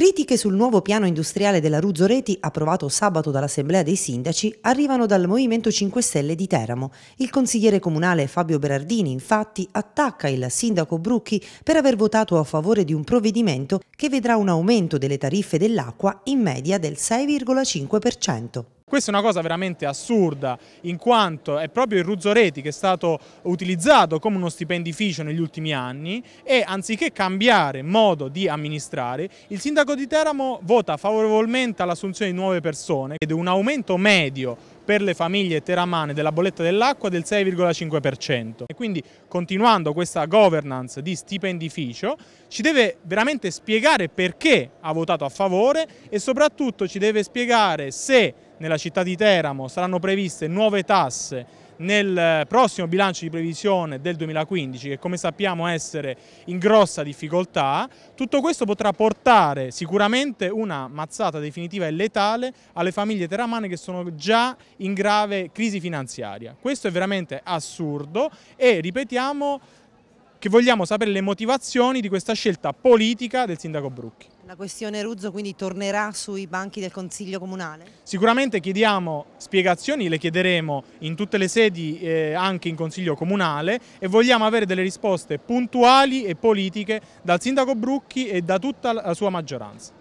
Critiche sul nuovo piano industriale della Ruzzo Reti approvato sabato dall'Assemblea dei Sindaci arrivano dal Movimento 5 Stelle di Teramo. Il consigliere comunale Fabio Berardini infatti attacca il sindaco Brucchi per aver votato a favore di un provvedimento che vedrà un aumento delle tariffe dell'acqua in media del 6,5%. Questa è una cosa veramente assurda in quanto è proprio il Ruzzoreti che è stato utilizzato come uno stipendificio negli ultimi anni e anziché cambiare modo di amministrare, il sindaco di Teramo vota favorevolmente all'assunzione di nuove persone ed un aumento medio per le famiglie teramane della bolletta dell'acqua del 6,5% e quindi continuando questa governance di stipendificio ci deve veramente spiegare perché ha votato a favore e soprattutto ci deve spiegare se nella città di Teramo saranno previste nuove tasse nel eh, prossimo bilancio di previsione del 2015 che come sappiamo essere in grossa difficoltà, tutto questo potrà portare sicuramente una mazzata definitiva e letale alle famiglie teramane che sono già in grave crisi finanziaria. Questo è veramente assurdo e ripetiamo che vogliamo sapere le motivazioni di questa scelta politica del sindaco Brucchi. La questione Ruzzo quindi tornerà sui banchi del Consiglio Comunale? Sicuramente chiediamo spiegazioni, le chiederemo in tutte le sedi eh, anche in Consiglio Comunale e vogliamo avere delle risposte puntuali e politiche dal sindaco Brucchi e da tutta la sua maggioranza.